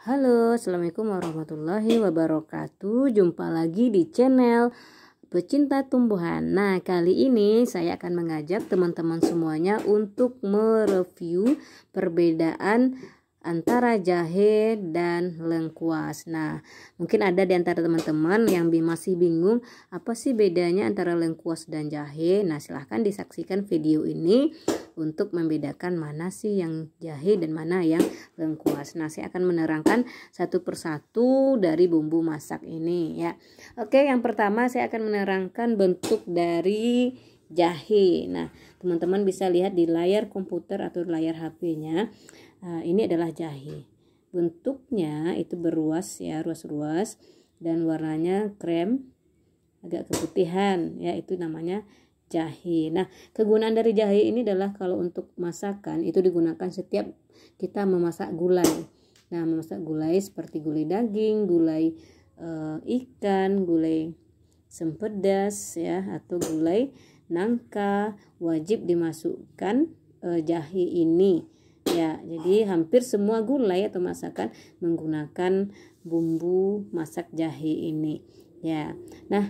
Halo, Assalamualaikum warahmatullahi wabarakatuh Jumpa lagi di channel Pecinta Tumbuhan Nah, kali ini saya akan mengajak teman-teman semuanya untuk mereview perbedaan antara jahe dan lengkuas. Nah, mungkin ada di antara teman-teman yang masih bingung apa sih bedanya antara lengkuas dan jahe. Nah, silahkan disaksikan video ini untuk membedakan mana sih yang jahe dan mana yang lengkuas. Nah, saya akan menerangkan satu persatu dari bumbu masak ini ya. Oke, yang pertama saya akan menerangkan bentuk dari jahe. Nah, teman-teman bisa lihat di layar komputer atau layar HP-nya. Eh, ini adalah jahe. Bentuknya itu beruas ya, ruas-ruas dan warnanya krem agak keputihan ya, itu namanya jahe. Nah, kegunaan dari jahe ini adalah kalau untuk masakan itu digunakan setiap kita memasak gulai. Nah, memasak gulai seperti gulai daging, gulai e, ikan, gulai sempedas ya atau gulai nangka wajib dimasukkan e, jahe ini ya jadi hampir semua gulai atau masakan menggunakan bumbu masak jahe ini ya nah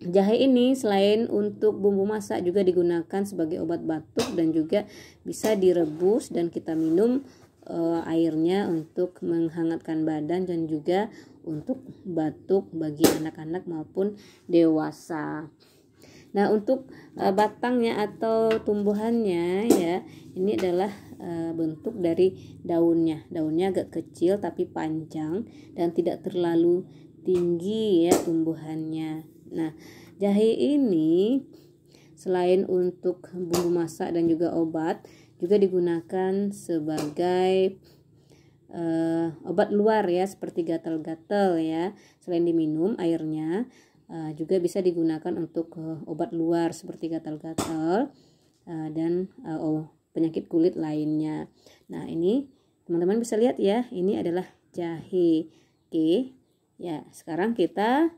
Jahe ini selain untuk bumbu masak juga digunakan sebagai obat batuk dan juga bisa direbus dan kita minum e, airnya untuk menghangatkan badan dan juga untuk batuk bagi anak-anak maupun dewasa. Nah, untuk uh, batangnya atau tumbuhannya ya, ini adalah uh, bentuk dari daunnya. Daunnya agak kecil tapi panjang dan tidak terlalu tinggi ya tumbuhannya. Nah, jahe ini selain untuk bumbu masak dan juga obat, juga digunakan sebagai uh, obat luar ya seperti gatal-gatal ya selain diminum airnya Eh, juga bisa digunakan untuk uh, obat luar seperti gatal-gatal uh, dan uh, oh, penyakit kulit lainnya. Nah, ini teman-teman bisa lihat ya, ini adalah jahe. Oke. Ya, sekarang kita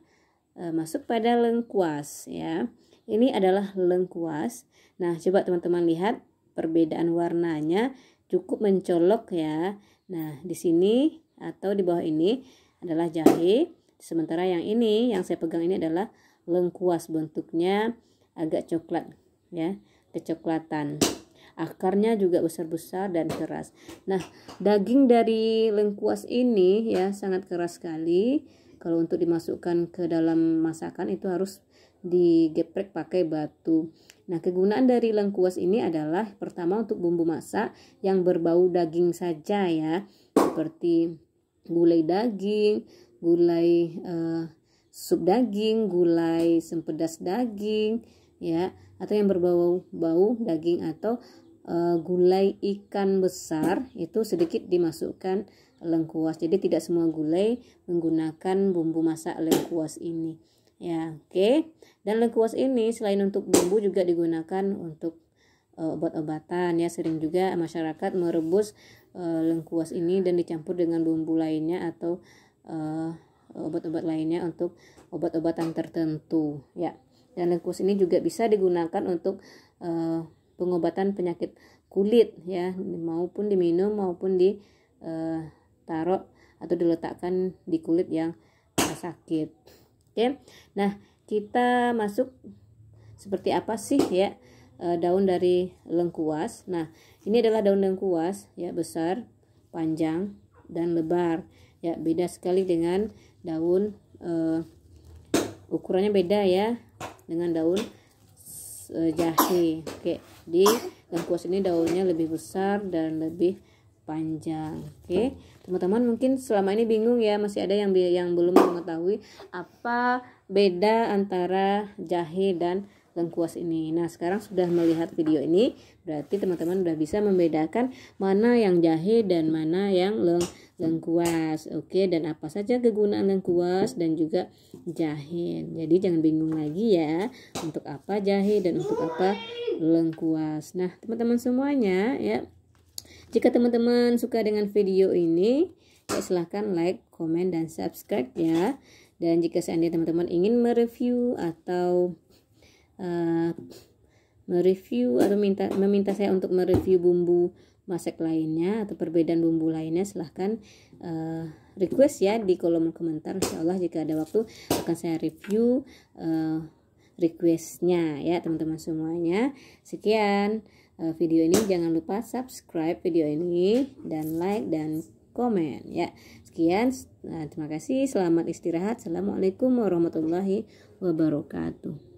uh, masuk pada lengkuas ya. Ini adalah lengkuas. Nah, coba teman-teman lihat perbedaan warnanya cukup mencolok ya. Nah, di sini atau di bawah ini adalah jahe Sementara yang ini yang saya pegang ini adalah lengkuas bentuknya agak coklat ya, kecoklatan. Akarnya juga besar-besar dan keras. Nah, daging dari lengkuas ini ya sangat keras sekali. Kalau untuk dimasukkan ke dalam masakan itu harus digeprek pakai batu. Nah, kegunaan dari lengkuas ini adalah pertama untuk bumbu masak yang berbau daging saja ya, seperti gulai daging, gulai uh, sup daging, gulai sempedas daging, ya, atau yang berbau bau daging atau uh, gulai ikan besar itu sedikit dimasukkan lengkuas. Jadi tidak semua gulai menggunakan bumbu masak lengkuas ini. Ya, oke. Okay. Dan lengkuas ini selain untuk bumbu juga digunakan untuk uh, obat-obatan ya. Sering juga masyarakat merebus uh, lengkuas ini dan dicampur dengan bumbu lainnya atau uh, obat-obat lainnya untuk obat-obatan tertentu ya dan lengkuas ini juga bisa digunakan untuk uh, pengobatan penyakit kulit ya maupun diminum maupun di eh, atau diletakkan di kulit yang sakit oke nah kita masuk seperti apa sih ya daun dari lengkuas nah ini adalah daun lengkuas ya besar panjang dan lebar ya beda sekali dengan daun uh, ukurannya beda ya dengan daun uh, jahe oke di lengkuas ini daunnya lebih besar dan lebih panjang oke teman-teman mungkin selama ini bingung ya masih ada yang yang belum mengetahui apa beda antara jahe dan lengkuas ini nah sekarang sudah melihat video ini berarti teman-teman sudah bisa membedakan mana yang jahe dan mana yang leng lengkuas oke dan apa saja kegunaan lengkuas dan juga jahe jadi jangan bingung lagi ya untuk apa jahe dan untuk apa lengkuas nah teman-teman semuanya ya jika teman-teman suka dengan video ini, ya silahkan like, komen, dan subscribe ya. Dan jika seandainya teman-teman ingin mereview atau Eh, mereview atau minta meminta saya untuk mereview bumbu masak lainnya atau perbedaan bumbu lainnya silahkan uh, request ya di kolom komentar Insya Allah jika ada waktu akan saya review uh, requestnya ya teman-teman semuanya sekian uh, video ini jangan lupa subscribe video ini dan like dan komen ya sekian nah, terima kasih selamat istirahat assalamualaikum warahmatullahi wabarakatuh